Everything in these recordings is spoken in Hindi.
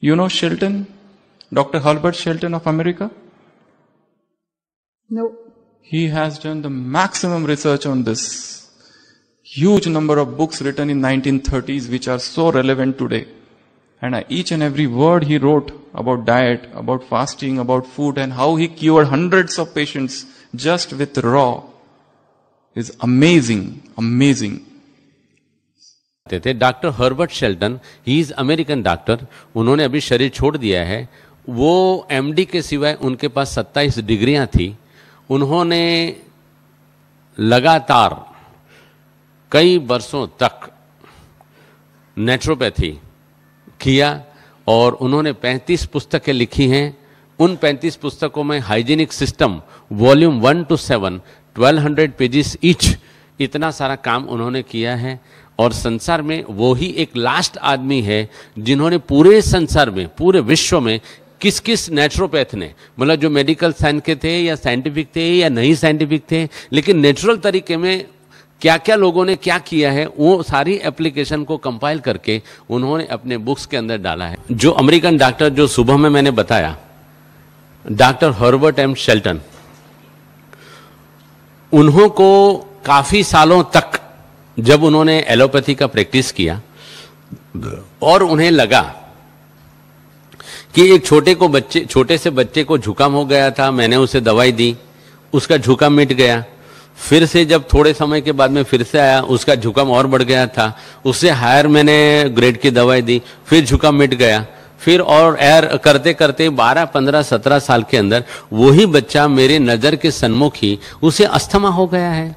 You know Shelton? Dr. Herbert Shelton of America? No. He has done the maximum research on this. Huge number of books written in 1930s which are so relevant today. And each and every word he wrote about diet, about fasting, about food and how he cured hundreds of patients just with raw is amazing, amazing. करते थे doctor Herbert Shelton he is American doctor उन्होंने अभी शरीर छोड़ दिया है वो एमडी के सिवाय उनके पास सत्ताईस डिग्रियां थी उन्होंने लगातार कई वर्षों तक नेचुरोपैथी किया और उन्होंने 35 पुस्तकें लिखी हैं उन 35 पुस्तकों में hygienic system volume one two seven 1200 pages each इतना सारा काम उन्होंने किया है और संसार में वो ही एक लास्ट आदमी है जिन्होंने पूरे संसार में पूरे विश्व में किस किस नेचुरोपैथ ने मतलब जो मेडिकल साइंस के थे या साइंटिफिक थे या नहीं साइंटिफिक थे लेकिन नेचुरल तरीके में क्या क्या लोगों ने क्या किया है वो सारी एप्लीकेशन को कंपाइल करके उन्होंने अपने बुक्स के अंदर डाला है जो अमेरिकन डॉक्टर जो सुबह में मैंने बताया डॉक्टर हर्बर्ट एम शेल्टन उन्हों को काफी सालों तक जब उन्होंने एलोपैथी का प्रैक्टिस किया और उन्हें लगा कि एक छोटे को बच्चे छोटे से बच्चे को झुकाम हो गया था मैंने उसे दवाई दी उसका झुकाम मिट गया फिर से जब थोड़े समय के बाद में फिर से आया उसका झुकाम और बढ़ गया था उससे हायर मैंने ग्रेड की दवाई दी फिर झुकाम मिट गया फिर और एयर करते करते 12, 15, 17 साल के अंदर वही बच्चा मेरे नज़र के सन्मुख ही उसे अस्थमा हो गया है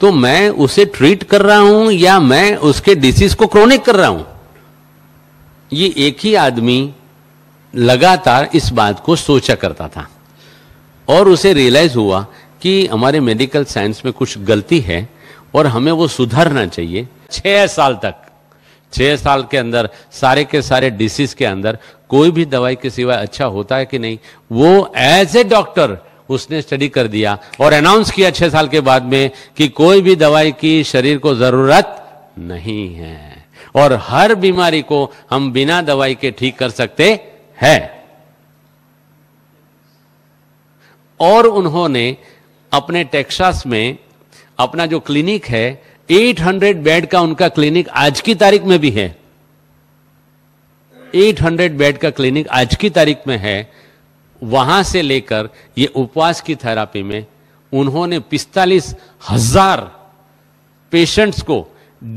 तो मैं उसे ट्रीट कर रहा हूं या मैं उसके डिसीज को क्रोनिक कर रहा हूं ये एक ही आदमी लगातार इस बात को सोचा करता था और उसे रियलाइज हुआ कि हमारे मेडिकल साइंस में कुछ गलती है और हमें वो सुधारना चाहिए छह साल तक छह साल के अंदर सारे के सारे डिसीज के अंदर कोई भी दवाई के सिवाय अच्छा होता है कि नहीं वो एज ए डॉक्टर उसने स्टडी कर दिया और अनाउंस किया छह साल के बाद में कि कोई भी दवाई की शरीर को ज़रूरत नहीं है और हर बीमारी को हम बिना दवाई के ठीक कर सकते हैं और उन्होंने अपने टेक्सास में अपना जो क्लिनिक है 800 बेड का उनका क्लिनिक आज की तारीख में भी है 800 बेड का क्लिनिक आज की तारीख में है वहां से लेकर ये उपवास की थेरापी में उन्होंने पिस्तालीस हजार पेशेंट्स को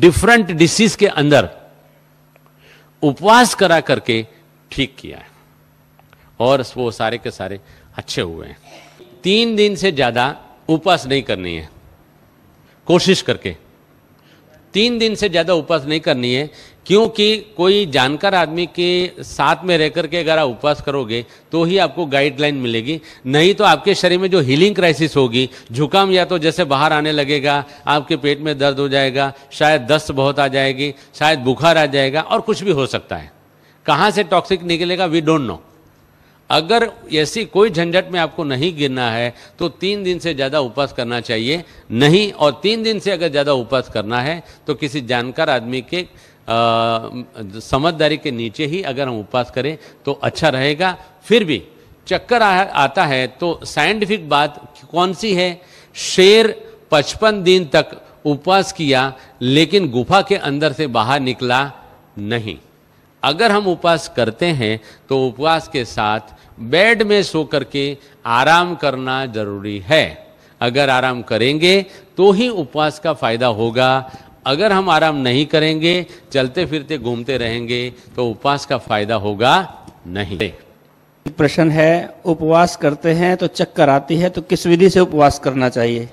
डिफरेंट डिसीज के अंदर उपवास करा करके ठीक किया है और वो सारे के सारे अच्छे हुए हैं तीन दिन से ज़्यादा उपवास नहीं करनी है कोशिश करके तीन दिन से ज़्यादा उपवास नहीं करनी है क्योंकि कोई जानकार आदमी के साथ में रह करके अगर आप उपवास करोगे तो ही आपको गाइडलाइन मिलेगी नहीं तो आपके शरीर में जो हीलिंग क्राइसिस होगी जुकाम या तो जैसे बाहर आने लगेगा आपके पेट में दर्द हो जाएगा शायद दस्त बहुत आ जाएगी शायद बुखार आ जाएगा और कुछ भी हो सकता है कहाँ से टॉक्सिक निकलेगा वी डोंट नो अगर ऐसी कोई झंझट में आपको नहीं गिरना है तो तीन दिन से ज़्यादा उपवास करना चाहिए नहीं और तीन दिन से अगर ज़्यादा उपवास करना है तो किसी जानकार आदमी के समझदारी के नीचे ही अगर हम उपवास करें तो अच्छा रहेगा फिर भी चक्कर आ, आता है तो साइंटिफिक बात कौन सी है शेर पचपन दिन तक उपवास किया लेकिन गुफा के अंदर से बाहर निकला नहीं अगर हम उपवास करते हैं तो उपवास के साथ बेड में सो करके आराम करना जरूरी है अगर आराम करेंगे तो ही उपवास का फायदा होगा अगर हम आराम नहीं करेंगे चलते फिरते घूमते रहेंगे तो उपवास का फायदा होगा नहीं प्रश्न है उपवास करते हैं तो चक्कर आती है तो किस विधि से उपवास करना चाहिए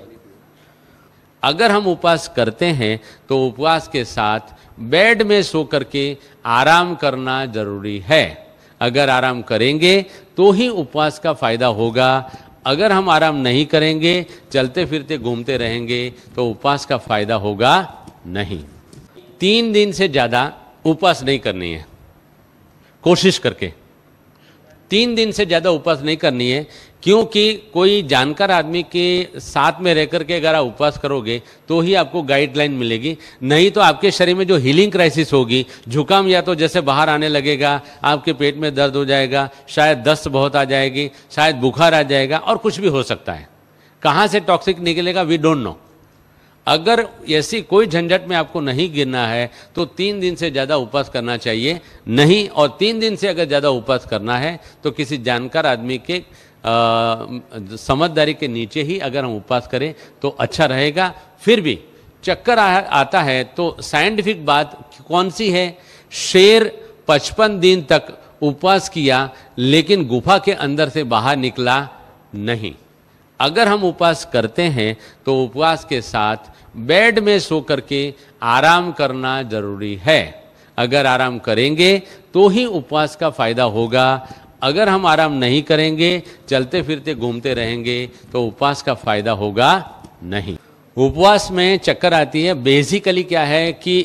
अगर हम उपवास करते हैं तो उपवास के साथ बेड में सो करके आराम करना जरूरी है अगर आराम करेंगे तो ही उपवास का फायदा होगा अगर हम आराम नहीं करेंगे चलते फिरते घूमते रहेंगे तो उपवास का फायदा होगा नहीं तीन दिन से ज़्यादा उपवास नहीं करनी है कोशिश करके तीन दिन से ज़्यादा उपवास नहीं करनी है क्योंकि कोई जानकार आदमी के साथ में रह करके अगर आप उपवास करोगे तो ही आपको गाइडलाइन मिलेगी नहीं तो आपके शरीर में जो हीलिंग क्राइसिस होगी झुकाम या तो जैसे बाहर आने लगेगा आपके पेट में दर्द हो जाएगा शायद दस्त बहुत आ जाएगी शायद बुखार आ जाएगा और कुछ भी हो सकता है कहाँ से टॉक्सिक निकलेगा वी डोंट नो अगर ऐसी कोई झंझट में आपको नहीं गिरना है तो तीन दिन से ज़्यादा उपवास करना चाहिए नहीं और तीन दिन से अगर ज़्यादा उपवास करना है तो किसी जानकार आदमी के समझदारी के नीचे ही अगर हम उपवास करें तो अच्छा रहेगा फिर भी चक्कर आ, आता है तो साइंटिफिक बात कौन सी है शेर पचपन दिन तक उपवास किया लेकिन गुफा के अंदर से बाहर निकला नहीं अगर हम उपवास करते हैं तो उपवास के साथ बेड में सो करके आराम करना जरूरी है अगर आराम करेंगे तो ही उपवास का फायदा होगा अगर हम आराम नहीं करेंगे चलते फिरते घूमते रहेंगे तो उपवास का फायदा होगा नहीं उपवास में चक्कर आती है बेसिकली क्या है कि